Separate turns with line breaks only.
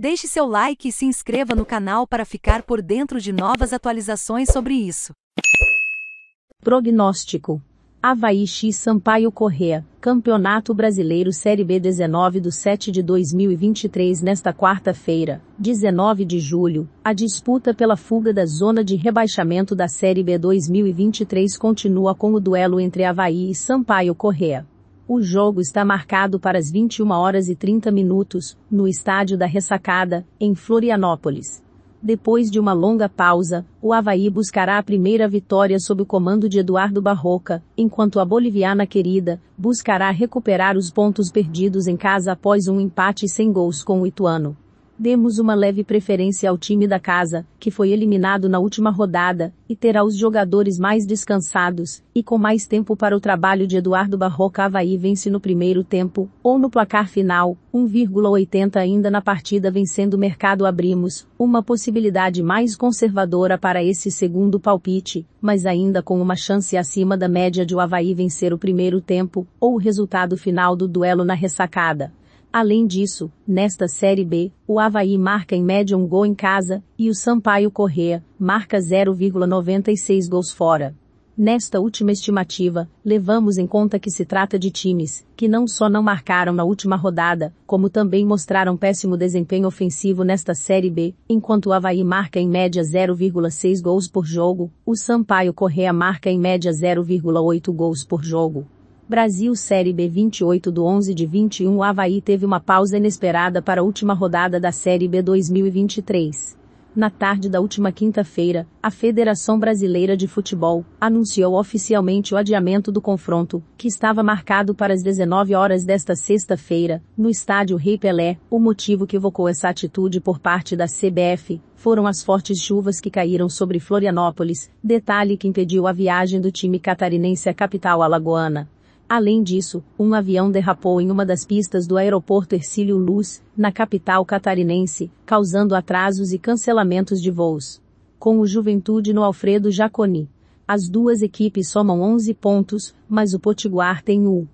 Deixe seu like e se inscreva no canal para ficar por dentro de novas atualizações sobre isso. Prognóstico Havaí X Sampaio Correa, Campeonato Brasileiro Série B 19 do 7 de 2023 nesta quarta-feira, 19 de julho, a disputa pela fuga da zona de rebaixamento da Série B 2023 continua com o duelo entre Havaí e Sampaio Correa. O jogo está marcado para as 21 horas e 30 minutos, no estádio da Ressacada, em Florianópolis. Depois de uma longa pausa, o Havaí buscará a primeira vitória sob o comando de Eduardo Barroca, enquanto a boliviana querida buscará recuperar os pontos perdidos em casa após um empate sem gols com o Ituano. Demos uma leve preferência ao time da casa, que foi eliminado na última rodada, e terá os jogadores mais descansados, e com mais tempo para o trabalho de Eduardo Barroca Havaí vence no primeiro tempo, ou no placar final, 1,80 ainda na partida vencendo o mercado abrimos, uma possibilidade mais conservadora para esse segundo palpite, mas ainda com uma chance acima da média de o Havaí vencer o primeiro tempo, ou o resultado final do duelo na ressacada. Além disso, nesta Série B, o Havaí marca em média um gol em casa, e o Sampaio Correa marca 0,96 gols fora. Nesta última estimativa, levamos em conta que se trata de times que não só não marcaram na última rodada, como também mostraram péssimo desempenho ofensivo nesta Série B, enquanto o Havaí marca em média 0,6 gols por jogo, o Sampaio Correa marca em média 0,8 gols por jogo. Brasil Série B 28 do 11 de 21 o Havaí teve uma pausa inesperada para a última rodada da Série B 2023. Na tarde da última quinta-feira, a Federação Brasileira de Futebol anunciou oficialmente o adiamento do confronto, que estava marcado para as 19 horas desta sexta-feira, no estádio Rei Pelé. O motivo que evocou essa atitude por parte da CBF foram as fortes chuvas que caíram sobre Florianópolis, detalhe que impediu a viagem do time catarinense à capital alagoana. Além disso, um avião derrapou em uma das pistas do aeroporto Ercílio Luz, na capital catarinense, causando atrasos e cancelamentos de voos. Com o Juventude no Alfredo Jaconi. As duas equipes somam 11 pontos, mas o Potiguar tem o